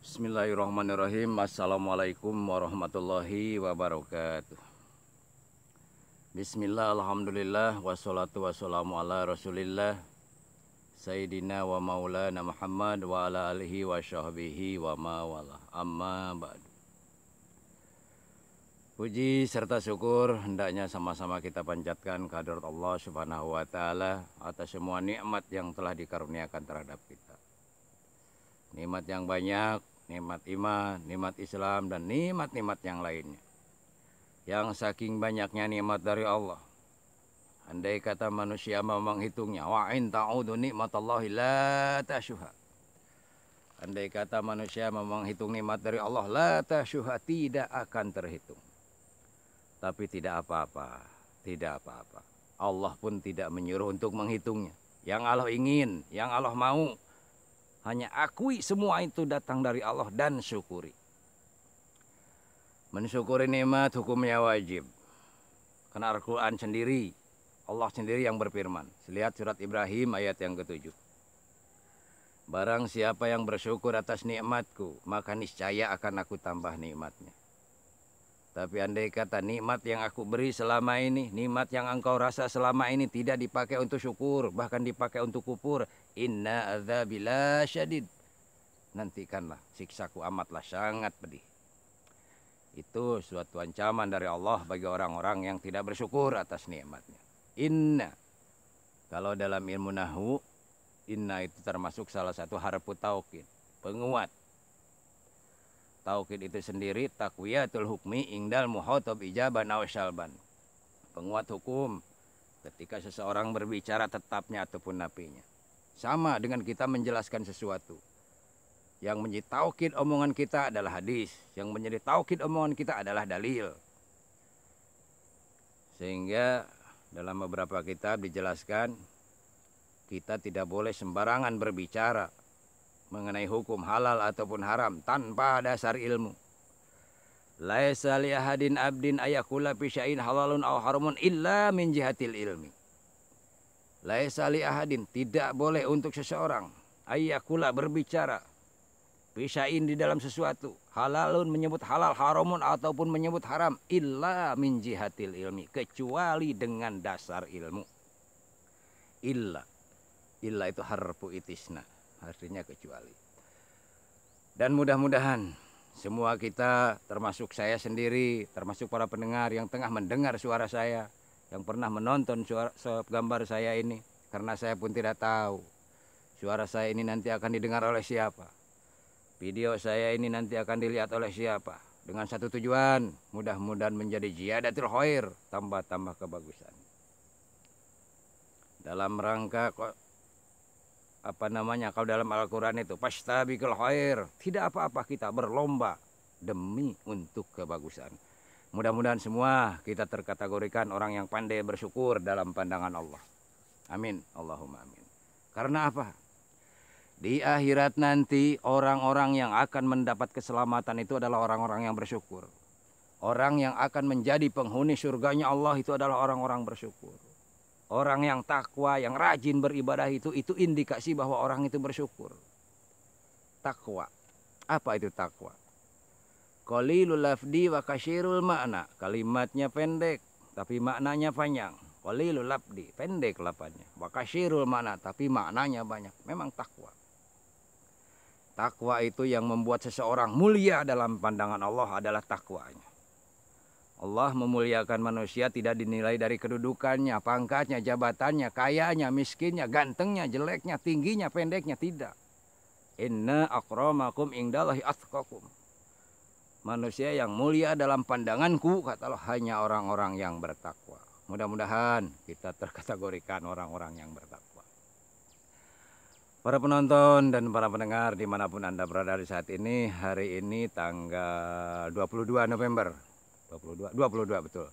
Bismillahirrahmanirrahim Assalamualaikum warahmatullahi wabarakatuh Bismillah alhamdulillah Wassalatu wassalamu ala rasulillah Sayyidina wa maulana Muhammad Wa ala alihi wa syahbihi wa mawala Amma ba'du Puji serta syukur hendaknya sama-sama kita panjatkan kehadirat Allah Subhanahu wa taala atas semua nikmat yang telah dikaruniakan terhadap kita. Nikmat yang banyak nikmat iman, nikmat Islam, dan nikmat-nikmat yang lainnya. Yang saking banyaknya nikmat dari Allah. Andai kata manusia mau menghitungnya, wa in ta'udu nikmatallahi la tashuha. Andai kata manusia mau menghitung nikmat dari Allah, la tashuha tidak akan terhitung. Tapi tidak apa-apa, tidak apa-apa. Allah pun tidak menyuruh untuk menghitungnya. Yang Allah ingin, yang Allah mau, hanya akui semua itu datang dari Allah dan syukuri. Mensyukuri nikmat hukumnya wajib. Karena Al-Quran sendiri, Allah sendiri yang berfirman. Lihat surat Ibrahim ayat yang ketujuh. Barang siapa yang bersyukur atas nikmatku, maka niscaya akan aku tambah nikmatnya. Tapi andai kata nikmat yang aku beri selama ini, nikmat yang engkau rasa selama ini tidak dipakai untuk syukur, bahkan dipakai untuk kufur. Inna azabila syadid. Nantikanlah, siksaku amatlah sangat pedih. Itu suatu ancaman dari Allah bagi orang-orang yang tidak bersyukur atas nikmatnya. Inna. Kalau dalam ilmu nahu, inna itu termasuk salah satu harfu tauqid, penguat. Tauhid itu sendiri takwiyatul hukmi ingdal muhotob ijaban awshalban. Penguat hukum ketika seseorang berbicara tetapnya ataupun napinya. Sama dengan kita menjelaskan sesuatu. Yang menjadi tauhid omongan kita adalah hadis. Yang menjadi tauhid omongan kita adalah dalil. Sehingga dalam beberapa kitab dijelaskan kita tidak boleh sembarangan berbicara mengenai hukum halal ataupun haram tanpa dasar ilmu. Laisa li ahadin abdin ayakula fi syai'in halalun aw haramun illa min jihatil ilmi. Laisa li ahadin tidak boleh untuk seseorang ayakula berbicara fi syai'in di dalam sesuatu halalun menyebut halal haramun ataupun menyebut haram illa min jihatil ilmi kecuali dengan dasar ilmu. Illa illa itu harfu itisna artinya kecuali. Dan mudah-mudahan semua kita, termasuk saya sendiri, termasuk para pendengar yang tengah mendengar suara saya, yang pernah menonton suara gambar saya ini, karena saya pun tidak tahu suara saya ini nanti akan didengar oleh siapa. Video saya ini nanti akan dilihat oleh siapa. Dengan satu tujuan, mudah-mudahan menjadi jihadatul khair, tambah-tambah kebagusan. Dalam rangka apa namanya kalau dalam Al-Quran itu pastabikul khair tidak apa-apa kita berlomba demi untuk kebagusan mudah-mudahan semua kita terkategorikan orang yang pandai bersyukur dalam pandangan Allah amin Allahumma amin karena apa di akhirat nanti orang-orang yang akan mendapat keselamatan itu adalah orang-orang yang bersyukur orang yang akan menjadi penghuni surganya Allah itu adalah orang-orang bersyukur Orang yang takwa, yang rajin beribadah itu, itu indikasi bahwa orang itu bersyukur. Takwa. Apa itu takwa? Qalilul lafdi wa kasyirul makna. Kalimatnya pendek, tapi maknanya panjang. Qalilul lafdi, pendek lapannya. Wa kasyirul makna, tapi maknanya banyak. Memang takwa. Takwa itu yang membuat seseorang mulia dalam pandangan Allah adalah takwanya. Allah memuliakan manusia tidak dinilai dari kedudukannya, pangkatnya, jabatannya, kayanya, miskinnya, gantengnya, jeleknya, tingginya, pendeknya, tidak. Inna akramakum ingdallahi atqakum. Manusia yang mulia dalam pandanganku katalah hanya orang-orang yang bertakwa. Mudah-mudahan kita terkategorikan orang-orang yang bertakwa. Para penonton dan para pendengar dimanapun Anda berada di saat ini, hari ini tanggal 22 November 22 22 betul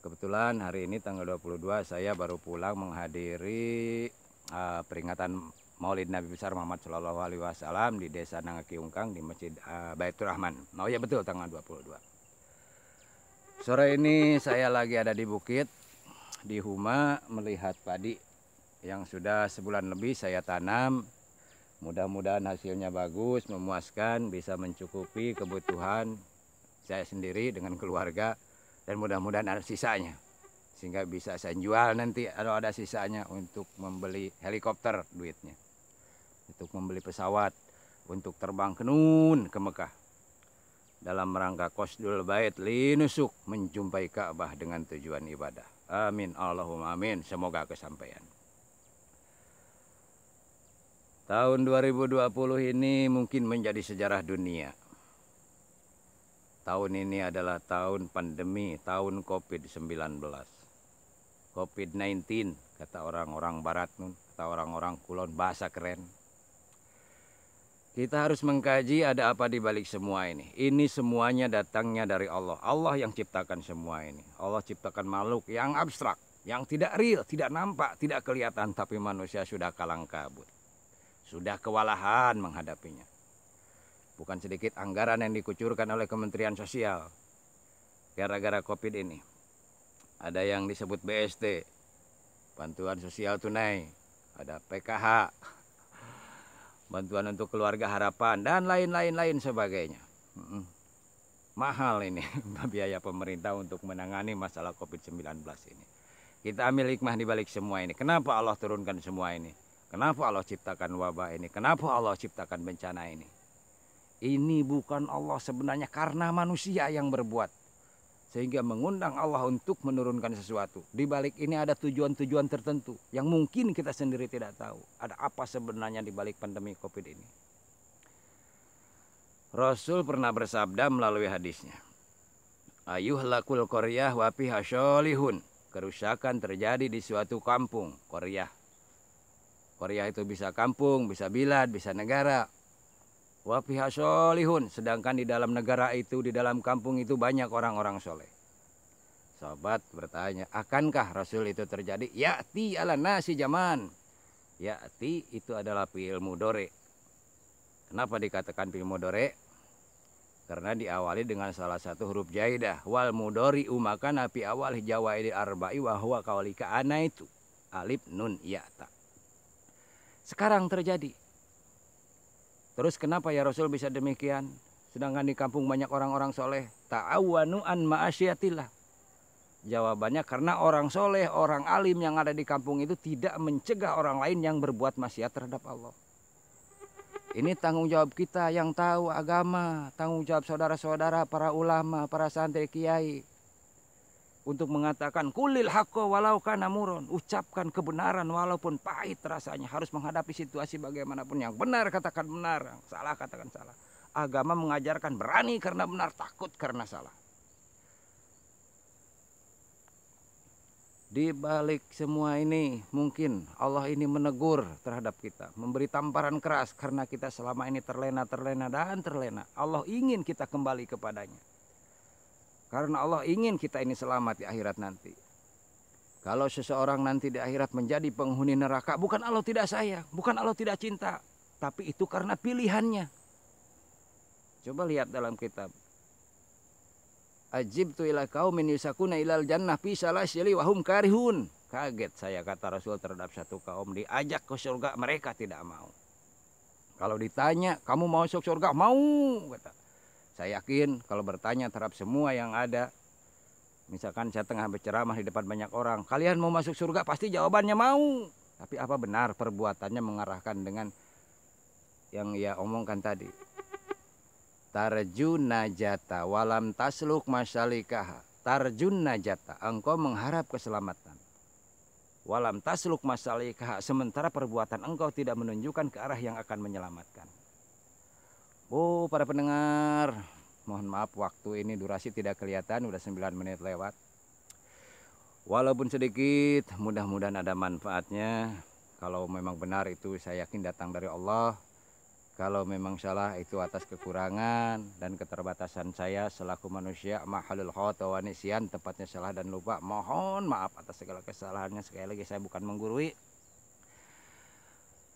kebetulan hari ini tanggal 22 saya baru pulang menghadiri uh, peringatan Maulid Nabi besar Muhammad Shallallahu Alaihi Wasallam di Desa Nangakiungkang di Masjid uh, Baitur Rahman. Oh ya betul tanggal 22. Sore ini saya lagi ada di bukit di Huma melihat padi yang sudah sebulan lebih saya tanam. Mudah-mudahan hasilnya bagus, memuaskan, bisa mencukupi kebutuhan saya sendiri dengan keluarga dan mudah-mudahan ada sisanya sehingga bisa saya jual nanti kalau ada sisanya untuk membeli helikopter duitnya untuk membeli pesawat untuk terbang ke Nun ke Mekah dalam rangka kosdul Bait linusuk menjumpai Ka'bah dengan tujuan ibadah amin Allahumma amin semoga kesampaian Tahun 2020 ini mungkin menjadi sejarah dunia Tahun ini adalah tahun pandemi, tahun COVID-19. COVID-19 kata orang-orang barat kata orang-orang kulon bahasa keren. Kita harus mengkaji ada apa di balik semua ini. Ini semuanya datangnya dari Allah. Allah yang ciptakan semua ini. Allah ciptakan makhluk yang abstrak, yang tidak real, tidak nampak, tidak kelihatan tapi manusia sudah kalang kabut. Sudah kewalahan menghadapinya Bukan sedikit anggaran yang dikucurkan oleh Kementerian Sosial gara-gara COVID ini. Ada yang disebut BST, bantuan sosial tunai, ada PKH, bantuan untuk keluarga harapan, dan lain-lain-lain sebagainya. Mahal ini biaya pemerintah untuk menangani masalah COVID-19 ini. Kita ambil hikmah di balik semua ini. Kenapa Allah turunkan semua ini? Kenapa Allah ciptakan wabah ini? Kenapa Allah ciptakan bencana ini? Ini bukan Allah sebenarnya karena manusia yang berbuat. Sehingga mengundang Allah untuk menurunkan sesuatu. Di balik ini ada tujuan-tujuan tertentu yang mungkin kita sendiri tidak tahu. Ada apa sebenarnya di balik pandemi Covid ini. Rasul pernah bersabda melalui hadisnya. Ayuh lakul koryah wapi hasyolihun. Kerusakan terjadi di suatu kampung, koriyah. Korea itu bisa kampung, bisa bilad, bisa negara wafiha sholihun. Sedangkan di dalam negara itu, di dalam kampung itu banyak orang-orang soleh. Sobat bertanya, akankah Rasul itu terjadi? Ya'ti ala nasi zaman. Ya'ti itu adalah fi'il mudore. Kenapa dikatakan fi'il mudore? Karena diawali dengan salah satu huruf jaidah. Wal mudori umaka api awal jawa ini arba'i wahwa kawalika ana itu. Alif nun ya'ta. Sekarang terjadi Terus kenapa ya Rasul bisa demikian? Sedangkan di kampung banyak orang-orang soleh. Ta'awanu an ma'asyiatillah. Jawabannya karena orang soleh, orang alim yang ada di kampung itu tidak mencegah orang lain yang berbuat maksiat terhadap Allah. Ini tanggung jawab kita yang tahu agama, tanggung jawab saudara-saudara, para ulama, para santri kiai untuk mengatakan kulil hakko walau kana murun ucapkan kebenaran walaupun pahit rasanya harus menghadapi situasi bagaimanapun yang benar katakan benar salah katakan salah agama mengajarkan berani karena benar takut karena salah di balik semua ini mungkin Allah ini menegur terhadap kita memberi tamparan keras karena kita selama ini terlena terlena dan terlena Allah ingin kita kembali kepadanya karena Allah ingin kita ini selamat di akhirat nanti. Kalau seseorang nanti di akhirat menjadi penghuni neraka, bukan Allah tidak sayang, bukan Allah tidak cinta, tapi itu karena pilihannya. Coba lihat dalam kitab. Ajib tu ila kaumin yusakuna ilal jannah pisalah syili wahum karihun. Kaget saya kata Rasul terhadap satu kaum diajak ke surga mereka tidak mau. Kalau ditanya, kamu mau masuk surga? Mau, kata. Saya yakin kalau bertanya terhadap semua yang ada, misalkan saya tengah berceramah di depan banyak orang, kalian mau masuk surga pasti jawabannya mau. Tapi apa benar perbuatannya mengarahkan dengan yang ia omongkan tadi? Tarjun najata walam tasluk masyalikaha. Tarjun najata, engkau mengharap keselamatan. Walam tasluk masyalikaha, sementara perbuatan engkau tidak menunjukkan ke arah yang akan menyelamatkan. Bu, oh, para pendengar, mohon maaf waktu ini durasi tidak kelihatan, udah 9 menit lewat. Walaupun sedikit, mudah-mudahan ada manfaatnya. Kalau memang benar itu saya yakin datang dari Allah. Kalau memang salah itu atas kekurangan dan keterbatasan saya selaku manusia mahalul khotawanisian tepatnya salah dan lupa. Mohon maaf atas segala kesalahannya. Sekali lagi saya bukan menggurui.